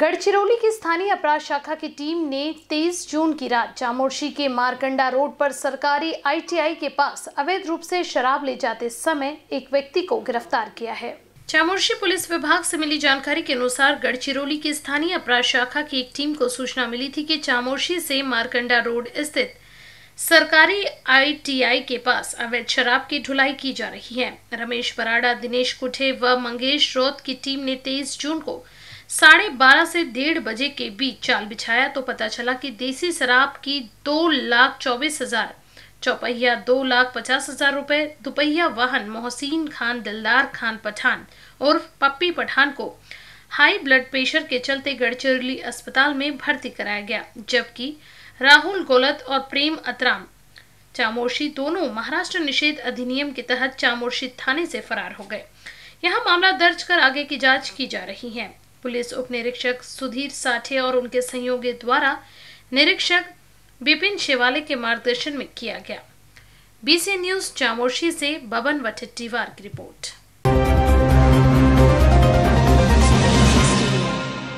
गढ़चिरौली की स्थानीय अपराध शाखा की टीम ने 23 जून की रात चामोर्शी के मारकंडा रोड पर सरकारी आईटीआई के पास अवैध रूप से शराब ले जाते समय एक व्यक्ति को गिरफ्तार किया है चामोर्शी पुलिस विभाग से मिली जानकारी के अनुसार गढ़चिरौली की स्थानीय अपराध शाखा की एक टीम को सूचना मिली थी की चामोर्शी से मारकंडा रोड स्थित सरकारी आईटीआई के पास अवैध शराब की ढुलाई की जा रही है रमेश बराड़ा दिनेश कुठे व मंगेश रोत की टीम ने तेईस जून को साढ़े बारह से डेढ़ बजे के बीच चाल बिछाया तो पता चला कि देसी शराब की दो लाख चौबीस हजार चौपहिया दो लाख पचास हजार रुपए दुपहिया वाहन मोहसिन खान दिलदार खान पठान और पप्पी पठान को हाई ब्लड प्रेशर के चलते गढ़चिरौली अस्पताल में भर्ती कराया गया जबकि राहुल गोलत और प्रेम अतराम चामोर्शी दोनों महाराष्ट्र निषेध अधिनियम के तहत चामोर्शी थाने से फरार हो गए यहां मामला दर्ज कर आगे की जांच की जा रही है पुलिस उप निरीक्षक सुधीर साठे और उनके सहयोगी द्वारा निरीक्षक बिपिन शिवाले के मार्गदर्शन में किया गया बीसी न्यूज चामोशी से बबन वटेट्टीवार की रिपोर्ट